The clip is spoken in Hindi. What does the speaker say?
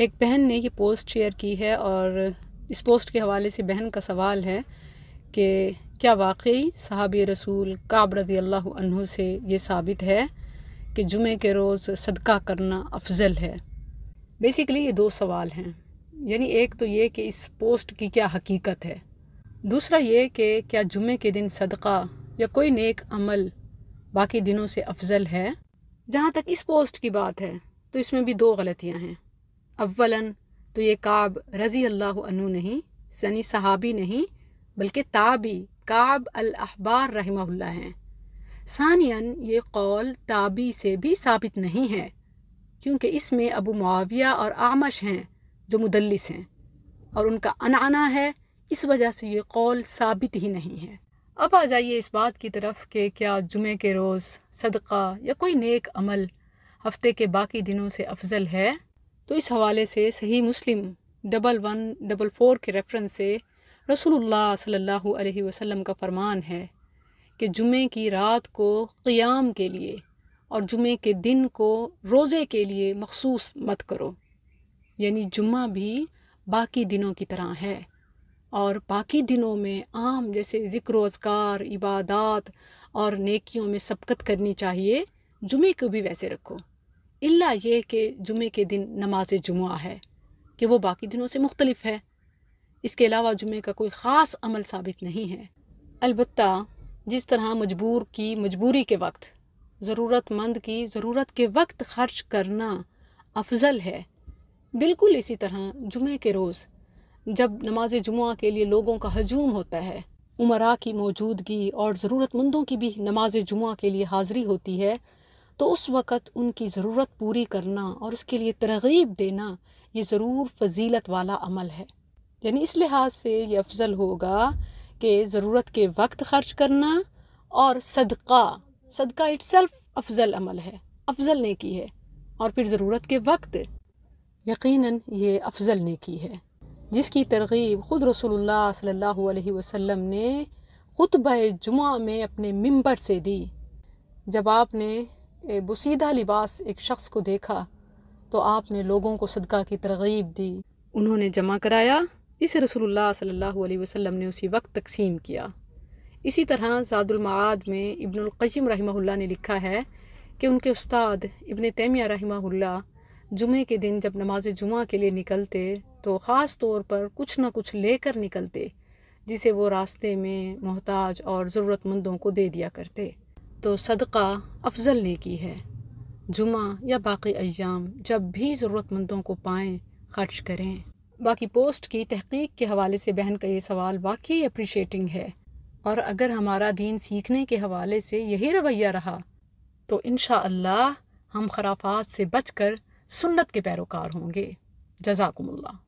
एक बहन ने ये पोस्ट शेयर की है और इस पोस्ट के हवाले से बहन का सवाल है कि क्या वाकई साहब रसूल काब अल्लाह से ये साबित है कि जुमे के रोज़ सदका करना अफजल है बेसिकली ये दो सवाल हैं यानी एक तो ये कि इस पोस्ट की क्या हकीकत है दूसरा ये कि क्या जुमे के दिन सदका या कोई नेक अमल बाकी दिनों से अफजल है जहाँ तक इस पोस्ट की बात है तो इसमें भी दो गलतियाँ हैं अव्वलन तो ये काब रज़ी अल्लाह अनु नहीं सनी सहाबी नहीं बल्कि ताबी काब अल अहबार रहमहुल्ला हैं सानियन ये कौल ताबी से भी साबित नहीं है क्योंकि इसमें अबू मुआविया और आमश हैं जो मुदलिस हैं और उनका अनाना है इस वजह से ये कौल साबित ही नहीं है अब आ जाइए इस बात की तरफ कि क्या जुमे के रोज़ सदका या कोई नेक अमल हफ्ते के बाकी दिनों से अफजल है तो इस हवाले से सही मुस्लिम डबल वन डबल फ़ोर के रेफरेंस से रसूलुल्लाह सल्लल्लाहु अलैहि वसल्लम का फरमान है कि जुमे की रात को क़ियाम के लिए और जुमे के दिन को रोज़े के लिए मखसूस मत करो यानी जुम्मा भी बाकी दिनों की तरह है और बाकी दिनों में आम जैसे ज़िक्र अजगार इबादत और नेकियों में सबकत करनी चाहिए जुमे को भी वैसे रखो इल्ला ये कि जुमे के दिन नमाज जुमा है कि वो बाकी दिनों से मुख्तलिफ है इसके अलावा जुमे का कोई ख़ास अमल साबित नहीं है अलबत् जिस तरह मजबूर की मजबूरी के वक्त ज़रूरतमंद की ज़रूरत के वक्त खर्च करना अफजल है बिल्कुल इसी तरह जुमे के रोज़ जब नमाज जुमा के लिए लोगों का हजूम होता है उमरा की मौजूदगी और ज़रूरतमंदों की भी नमाज जुमा के लिए हाज़िरी होती है तो उस वक़्त उनकी ज़रूरत पूरी करना और उसके लिए तरगीब देना ये ज़रूर फजीलत वाला अमल है यानी इस लिहाज से ये अफजल होगा कि ज़रूरत के वक्त ख़र्च करना और सदका सदका इट सेल्फ अफजल अमल है अफजल ने की है और फिर ज़रूरत के वक्त यकीनन ये अफजल ने की है जिसकी तरगीब ख़ुद रसोल्ला सल्लल्लाहु अलैहि वसल्लम ने खुतब जुमा में अपने मम्बर से दी जब आपने बसीदा लिबास एक शख्स को देखा तो आपने लोगों को सदका की तरगीब दी उन्होंने जमा कराया इसे रसोल्ला सल्ला वसम ने उसी वक्त तकसीम किया इसी तरह ज़ादुलमाद में इब्नकजीम रही ने लिखा है कि उनके उस्ताद इबन तैमिया रही जुमे के दिन जब नमाज जुमा के लिए निकलते तो ख़ास तौर पर कुछ ना कुछ लेकर निकलते जिसे वो रास्ते में मोहताज और ज़रूरतमंदों को दे दिया करते तो सदका अफजल ने की है जुमा या बाकी अयाम जब भी ज़रूरतमंदों को पाएँ खर्च करें बाकी पोस्ट की तहकीक के हवाले से बहन का ये सवाल वाकई अप्रिशिएटिंग है और अगर हमारा दीन सीखने के हवाले से यही रवैया रहा तो इन हम खराफात से बच कर सुन्नत के पैरोकार होंगे जजाकुमुल्ला